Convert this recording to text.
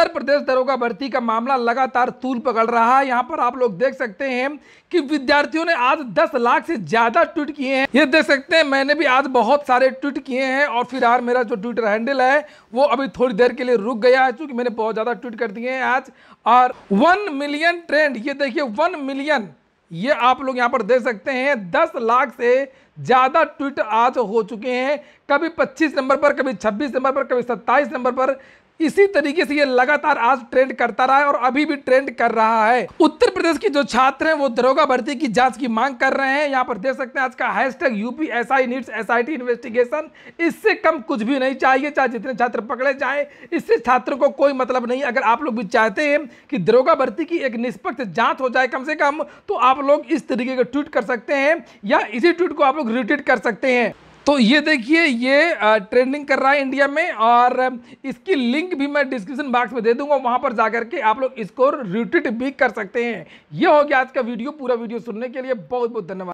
उत्तर प्रदेश दरोगा भर्ती का मामला लगातार तूल पकड़ रहा है यहाँ पर आप लोग देख सकते हैं कि विद्यार्थियों ने आज 10 लाख से ज्यादा ट्वीट किए हैं ये देख सकते हैं मैंने भी आज बहुत सारे ट्वीट किए हैं और फिर फिलहाल मेरा जो ट्विटर हैंडल है वो अभी थोड़ी देर के लिए रुक गया है चूंकि मैंने बहुत ज्यादा ट्वीट कर दिए हैं आज और वन मिलियन ट्रेंड ये देखिए वन मिलियन ये आप लोग यहाँ पर देख सकते हैं दस लाख से ज़्यादा ट्वीट आज हो चुके हैं कभी 25 नंबर पर कभी 26 नंबर पर कभी 27 नंबर पर इसी तरीके से ये लगातार आज ट्रेंड करता रहा है और अभी भी ट्रेंड कर रहा है उत्तर प्रदेश की जो छात्र हैं वो दरोगा भर्ती की जांच की मांग कर रहे हैं यहाँ पर देख सकते हैं आज का hashtag UP S I needs S I T investigation इससे कम कुछ भी नहीं चाहिए चाहे जितने छात्र पकड़े जाए इससे छात्रों को कोई मतलब नहीं अगर आप लोग भी चाहते हैं कि दरोगा भर्ती की एक निष्पक्ष जांच हो जाए कम से कम तो आप लोग इस तरीके का ट्वीट कर सकते हैं या इसी ट्वीट को आप लोग रिट्वीट कर सकते हैं तो ये देखिए ये ट्रेंडिंग कर रहा है इंडिया में और इसकी लिंक भी मैं डिस्क्रिप्शन बॉक्स में दे दूंगा वहां पर जाकर के आप लोग इसको रिट्रीट भी कर सकते हैं ये हो गया आज का वीडियो पूरा वीडियो सुनने के लिए बहुत बहुत धन्यवाद